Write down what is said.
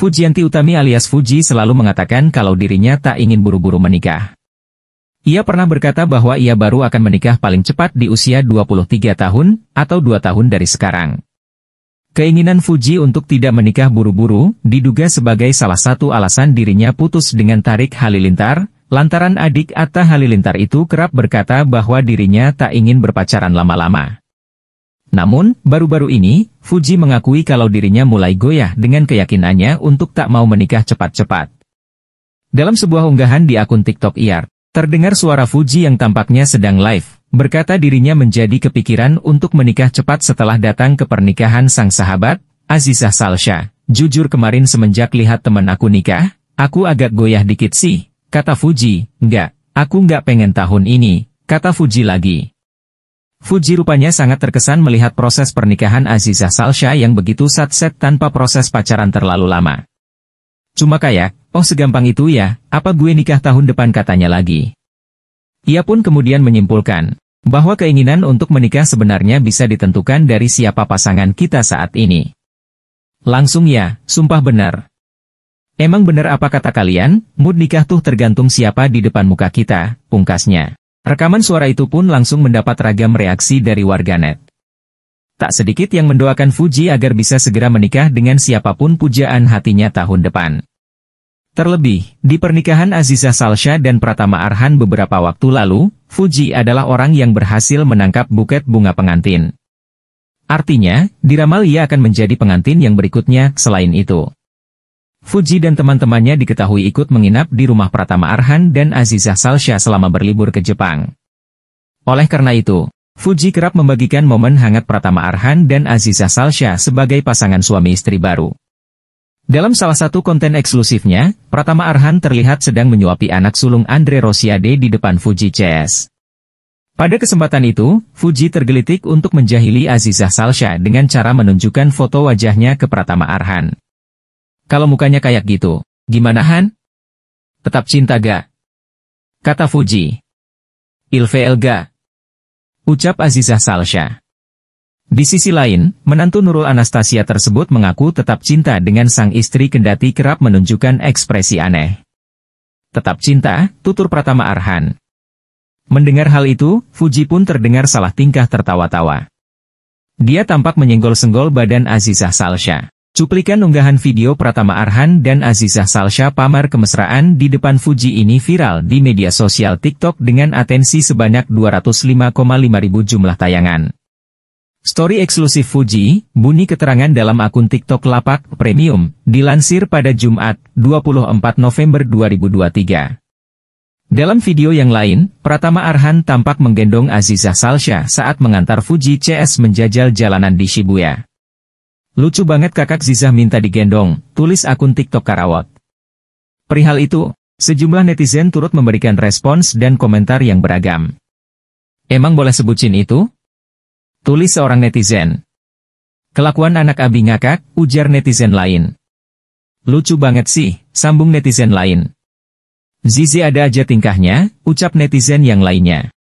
Fujianti Utami alias Fuji selalu mengatakan kalau dirinya tak ingin buru-buru menikah. Ia pernah berkata bahwa ia baru akan menikah paling cepat di usia 23 tahun, atau 2 tahun dari sekarang. Keinginan Fuji untuk tidak menikah buru-buru, diduga sebagai salah satu alasan dirinya putus dengan Tarik Halilintar, lantaran adik Atta Halilintar itu kerap berkata bahwa dirinya tak ingin berpacaran lama-lama. Namun, baru-baru ini, Fuji mengakui kalau dirinya mulai goyah dengan keyakinannya untuk tak mau menikah cepat-cepat. Dalam sebuah unggahan di akun TikTok IR, terdengar suara Fuji yang tampaknya sedang live, berkata dirinya menjadi kepikiran untuk menikah cepat setelah datang ke pernikahan sang sahabat, Azizah Salsha. Jujur kemarin semenjak lihat teman aku nikah, aku agak goyah dikit sih, kata Fuji, enggak, aku enggak pengen tahun ini, kata Fuji lagi. Fuji rupanya sangat terkesan melihat proses pernikahan Azizah Salsha yang begitu satset tanpa proses pacaran terlalu lama. Cuma kayak, oh segampang itu ya, apa gue nikah tahun depan katanya lagi. Ia pun kemudian menyimpulkan, bahwa keinginan untuk menikah sebenarnya bisa ditentukan dari siapa pasangan kita saat ini. Langsung ya, sumpah benar. Emang benar apa kata kalian, mood nikah tuh tergantung siapa di depan muka kita, pungkasnya. Rekaman suara itu pun langsung mendapat ragam reaksi dari warganet. Tak sedikit yang mendoakan Fuji agar bisa segera menikah dengan siapapun pujaan hatinya tahun depan. Terlebih, di pernikahan Aziza Salsha dan Pratama Arhan beberapa waktu lalu, Fuji adalah orang yang berhasil menangkap buket bunga pengantin. Artinya, diramal ia akan menjadi pengantin yang berikutnya selain itu. Fuji dan teman-temannya diketahui ikut menginap di rumah Pratama Arhan dan Azizah Salsha selama berlibur ke Jepang. Oleh karena itu, Fuji kerap membagikan momen hangat Pratama Arhan dan Azizah Salsha sebagai pasangan suami istri baru. Dalam salah satu konten eksklusifnya, Pratama Arhan terlihat sedang menyuapi anak sulung Andre Rosiade di depan Fuji CS. Pada kesempatan itu, Fuji tergelitik untuk menjahili Azizah Salsha dengan cara menunjukkan foto wajahnya ke Pratama Arhan. Kalau mukanya kayak gitu, gimana Han? Tetap cinta ga? Kata Fuji. Ilve Elga. Ucap Azizah Salsha. Di sisi lain, menantu Nurul Anastasia tersebut mengaku tetap cinta dengan sang istri kendati kerap menunjukkan ekspresi aneh. Tetap cinta, tutur Pratama Arhan. Mendengar hal itu, Fuji pun terdengar salah tingkah tertawa-tawa. Dia tampak menyenggol-senggol badan Azizah Salsha. Cuplikan unggahan video Pratama Arhan dan Azizah Salsha pamer kemesraan di depan Fuji ini viral di media sosial TikTok dengan atensi sebanyak 205,5 ribu jumlah tayangan. Story eksklusif Fuji, bunyi keterangan dalam akun TikTok Lapak Premium, dilansir pada Jumat, 24 November 2023. Dalam video yang lain, Pratama Arhan tampak menggendong Azizah Salsha saat mengantar Fuji CS menjajal jalanan di Shibuya. Lucu banget kakak Zizah minta digendong, tulis akun TikTok Karawat. Perihal itu, sejumlah netizen turut memberikan respons dan komentar yang beragam. Emang boleh sebutin itu? Tulis seorang netizen. Kelakuan anak abi ngakak, ujar netizen lain. Lucu banget sih, sambung netizen lain. Zizi ada aja tingkahnya, ucap netizen yang lainnya.